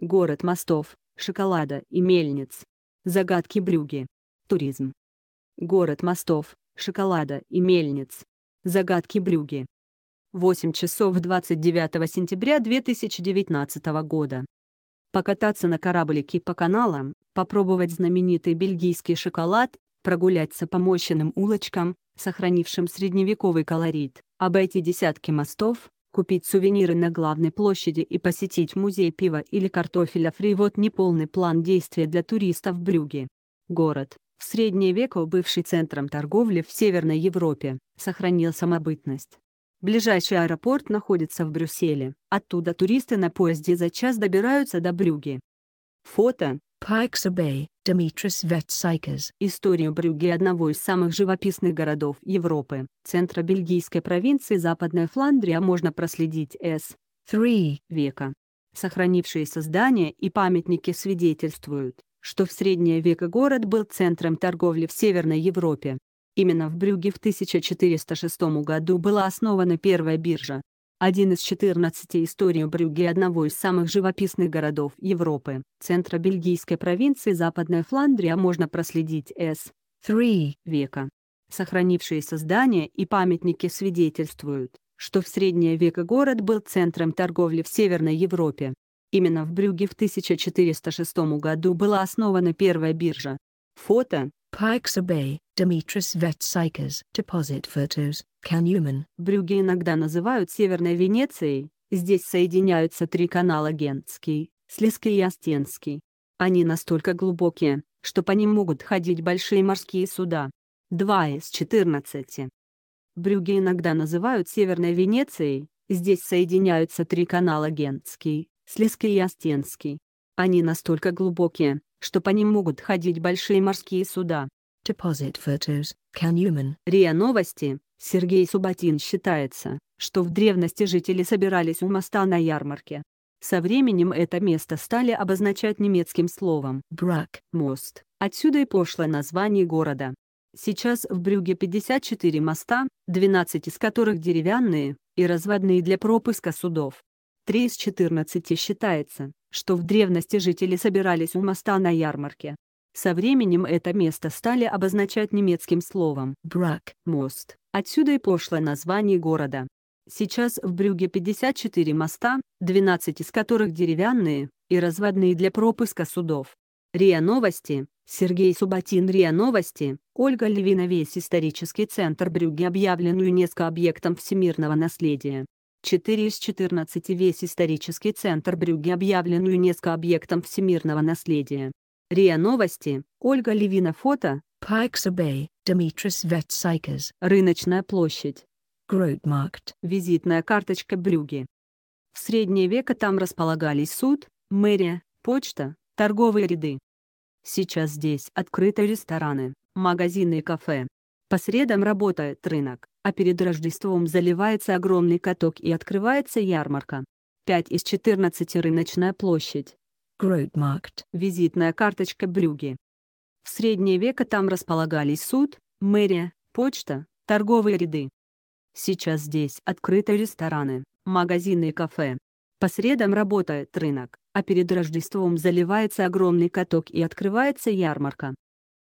Город мостов, шоколада и мельниц. Загадки Брюги. Туризм. Город мостов, шоколада и мельниц. Загадки Брюги. 8 часов 29 сентября 2019 года. Покататься на кораблике по каналам, попробовать знаменитый бельгийский шоколад, прогуляться по мощенным улочкам, сохранившим средневековый колорит, обойти десятки мостов, Купить сувениры на главной площади и посетить музей пива или картофеля фри – вот неполный план действия для туристов в Брюге. Город, в средние века бывший центром торговли в Северной Европе, сохранил самобытность. Ближайший аэропорт находится в Брюсселе, оттуда туристы на поезде за час добираются до Брюги. Фото Пайксабей, Димитрис Ветсайкес. Историю Брюги одного из самых живописных городов Европы, центра бельгийской провинции Западная Фландрия можно проследить с 3 века. Сохранившиеся здания и памятники свидетельствуют, что в среднее века город был центром торговли в Северной Европе. Именно в Брюге в 1406 году была основана первая биржа, один из 14 историй Брюгге одного из самых живописных городов Европы, центра бельгийской провинции Западная Фландрия можно проследить с 3 века. Сохранившиеся здания и памятники свидетельствуют, что в среднее века город был центром торговли в Северной Европе. Именно в Брюге в 1406 году была основана первая биржа. Фото Пайкса Бэй. Demetris Vetsaikas. Deposit photos, Canyon. Брюги иногда называют Северной Венецией, здесь соединяются три канала Гентский, Слизкий и Остенский. Они настолько глубокие, что по ним могут ходить большие морские суда. 2 из 14. Брюги иногда называют Северной Венецией, здесь соединяются три канала Гентский, Слизкий и Остенский. Они настолько глубокие, что по ним могут ходить большие морские суда. Deposit photos, can human. РИА Новости. Сергей Субатин считается, что в древности жители собирались у моста на ярмарке. Со временем это место стали обозначать немецким словом «брак» — мост, отсюда и пошло название города. Сейчас в Брюге 54 моста, 12 из которых деревянные, и разводные для пропуска судов. 3 из 14 считается, что в древности жители собирались у моста на ярмарке. Со временем это место стали обозначать немецким словом «брак» — «мост». Отсюда и пошло название города. Сейчас в Брюге 54 моста, 12 из которых деревянные и разводные для пропуска судов. РИА Новости, Сергей Субатин. РИА Новости, Ольга Левина Весь исторический центр Брюги объявлен ЮНЕСКО объектом всемирного наследия. 4 из 14 весь исторический центр Брюги объявлен ЮНЕСКО объектом всемирного наследия. РИА Новости, Ольга Левина фото, Пайксабей. Bay, Demetris рыночная площадь, Grotmarkt, визитная карточка Брюги. В средние века там располагались суд, мэрия, почта, торговые ряды. Сейчас здесь открыты рестораны, магазины и кафе. По средам работает рынок, а перед Рождеством заливается огромный каток и открывается ярмарка. 5 из 14 рыночная площадь, Grotmarkt. Визитная карточка Брюги. В средние века там располагались суд, мэрия, почта, торговые ряды. Сейчас здесь открыты рестораны, магазины и кафе. По средам работает рынок, а перед Рождеством заливается огромный каток и открывается ярмарка.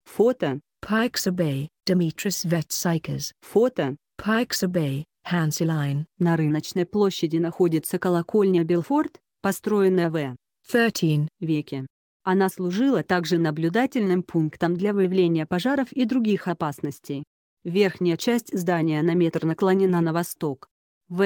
Фото. Pikes Bay, Demetris Vetsikers. Фото. Pikes Bay, Hansi На рыночной площади находится колокольня Белфорд, построенная в 13 веке. Она служила также наблюдательным пунктом для выявления пожаров и других опасностей. Верхняя часть здания на метр наклонена на восток. В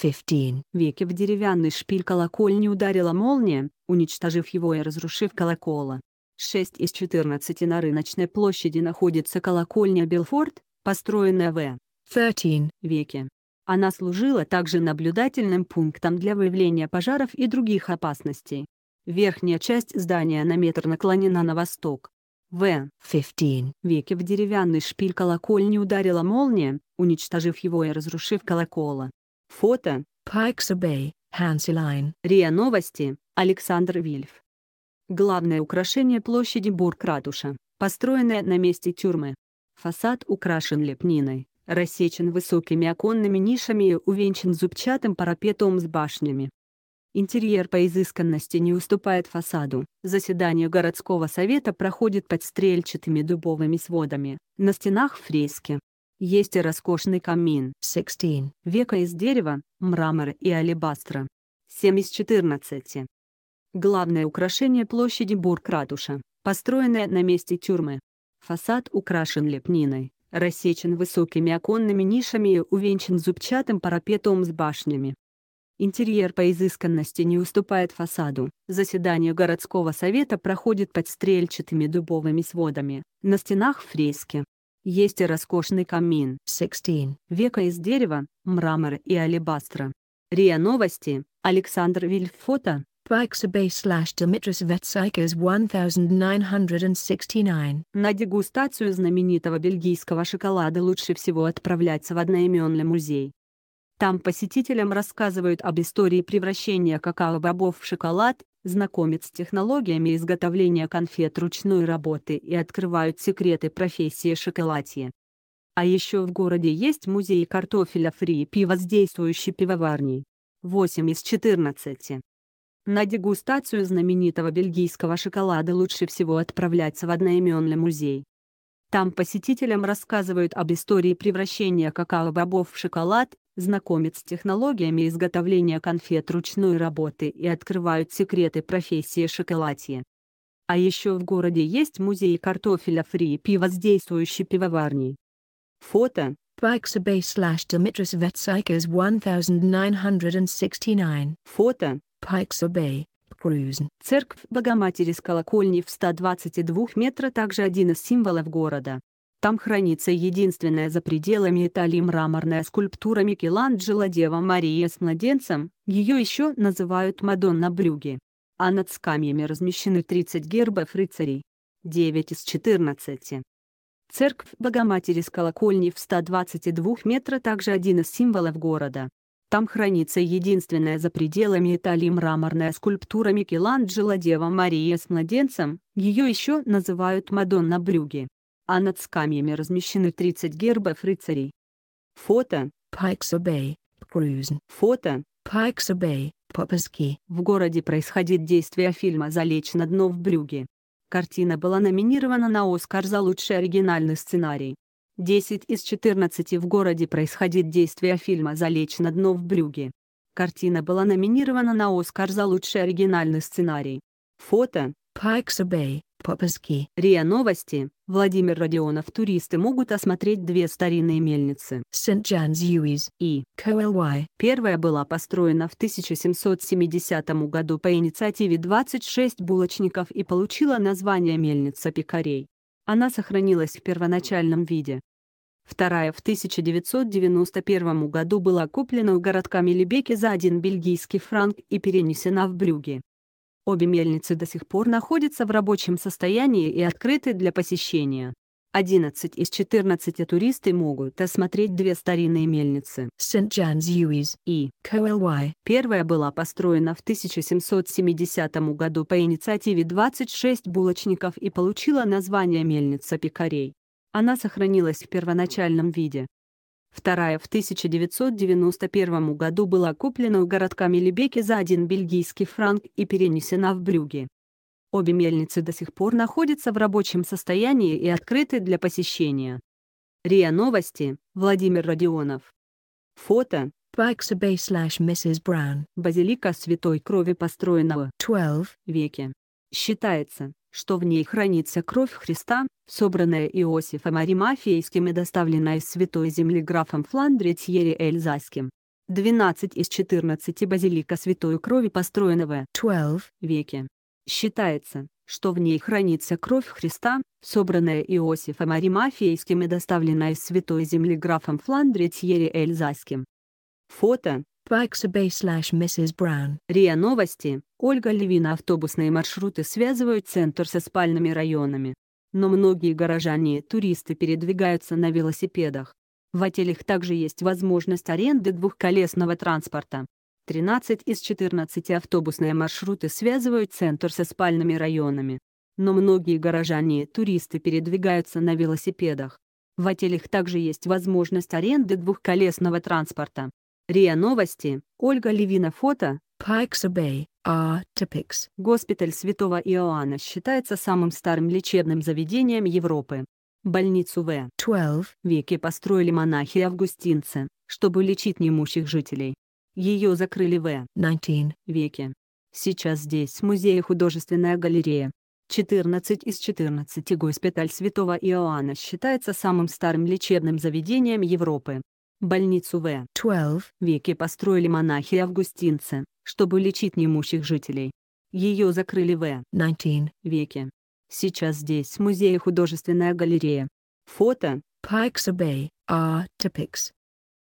15 веке в деревянный шпиль колокольни ударила молния, уничтожив его и разрушив колокола. 6 из 14 на рыночной площади находится колокольня Белфорд, построенная в 13 веке. Она служила также наблюдательным пунктом для выявления пожаров и других опасностей. Верхняя часть здания на метр наклонена на восток. В. 15 веке в деревянный шпиль колокольни ударила молния, уничтожив его и разрушив колокола. Фото. Pikes Bay, Hansi Line. РИА Новости, Александр Вильф. Главное украшение площади Бург-Ратуша, построенная на месте тюрьмы. Фасад украшен лепниной, рассечен высокими оконными нишами и увенчан зубчатым парапетом с башнями. Интерьер по изысканности не уступает фасаду. Заседание городского совета проходит под стрельчатыми дубовыми сводами. На стенах фрески. Есть и роскошный камин 16. века из дерева, мрамора и алебастра. 7 из 14. Главное украшение площади Бурк-ратуша, построенная на месте тюрьмы. Фасад украшен лепниной, рассечен высокими оконными нишами и увенчан зубчатым парапетом с башнями. Интерьер по изысканности не уступает фасаду. Заседание городского совета проходит под стрельчатыми дубовыми сводами. На стенах фрески. Есть и роскошный камин 16. века из дерева, мрамора и алебастра. РИА Новости, Александр Вильфота. Pixabay slash Dimitris 1969. На дегустацию знаменитого бельгийского шоколада лучше всего отправляться в одноименный музей. Там посетителям рассказывают об истории превращения какао-бобов в шоколад, знакомят с технологиями изготовления конфет ручной работы и открывают секреты профессии шоколадье. А еще в городе есть музей картофеля фри и с действующей пивоварней. 8 из 14. На дегустацию знаменитого бельгийского шоколада лучше всего отправляться в одноименный музей. Там посетителям рассказывают об истории превращения какао-бобов в шоколад, знакомят с технологиями изготовления конфет ручной работы и открывают секреты профессии шоколадье. А еще в городе есть музей картофеля фри пи воздействующей пивоварни. Фото Pixabay slash Dimitris Vetsikos 1969. Фото Pixabay, Пкрюзн. Церковь Богоматери с колокольней в 122 метра также один из символов города. Там хранится единственная за пределами Италии мраморная скульптура Микеланджело Дева Мария с младенцем, ее еще называют Мадонна Брюги. А над скамьями размещены 30 гербов рыцарей. 9 из 14. Церковь Богоматери с колокольней в 122 метра также один из символов города. Там хранится единственная за пределами Италии мраморная скульптура Микеланджело Дева Мария с младенцем, ее еще называют Мадонна Брюги а над скамьями размещены 30 гербов рыцарей. Фото Pikes Bay, Cruise. Фото Pikes Bay, Попаски. В городе происходит действие фильма «Залечь на дно в Брюге». Картина была номинирована на «Оскар» за лучший оригинальный сценарий. 10 из 14 в городе происходит действие фильма «Залечь на дно в Брюге». Картина была номинирована на «Оскар» за лучший оригинальный сценарий. Фото Pikes Bay, Попыски. РИА Новости. Владимир Родионов. Туристы могут осмотреть две старинные мельницы. Сент-Джанс Юиз и Коэлуай. Первая была построена в 1770 году по инициативе 26 булочников и получила название мельница пекарей. Она сохранилась в первоначальном виде. Вторая в 1991 году была куплена у городка Мелебеки за один бельгийский франк и перенесена в Брюге. Обе мельницы до сих пор находятся в рабочем состоянии и открыты для посещения. 11 из 14 туристы могут осмотреть две старинные мельницы St. John's Uys и Coely. Первая была построена в 1770 году по инициативе 26 булочников и получила название мельница пекарей. Она сохранилась в первоначальном виде, Вторая в 1991 году была куплена у городка Мелебеки за один бельгийский франк и перенесена в Брюги. Обе мельницы до сих пор находятся в рабочем состоянии и открыты для посещения. РИА Новости, Владимир Родионов. Фото. Bikesabay slash Mrs. Базилика Святой Крови построена в 12 веке. Считается, что в ней хранится кровь Христа, собранная Иосифом Аримафейским и доставленная из Святой Земли графом Фландри Тьери Эльзайским. 12 из 14 базилика Святой Крови построена в 12 веке. Считается, что в ней хранится кровь Христа, собранная Иосифом Аримафейским и доставленная из Святой Земли графом Фландри Тьери Эльзайским. Фото Pixabay slash Mrs. Brown. РИА Новости. Ольга Левина автобусные маршруты связывают центр со спальными районами. Но многие горожане и туристы передвигаются на велосипедах. В отелях также есть возможность аренды двухколесного транспорта. 13 из 14 автобусные маршруты связывают центр со спальными районами. Но многие горожане и туристы передвигаются на велосипедах. В отелях также есть возможность аренды двухколесного транспорта. РИА Новости, Ольга Левина фото. Pikes Bay, Artipix. Госпиталь Святого Иоанна считается самым старым лечебным заведением Европы. Больницу В. 12. веке построили монахи-августинцы, чтобы лечить немущих жителей. Ее закрыли в 19 веке. Сейчас здесь музей и художественная галерея. 14 из 14 госпиталь Святого Иоанна считается самым старым лечебным заведением Европы. Больницу В. 12 веке построили монахи-августинцы, чтобы лечить немущих жителей. Ее закрыли в 19 веке. Сейчас здесь музей и художественная галерея. Фото. Pikes Bay, Artipix.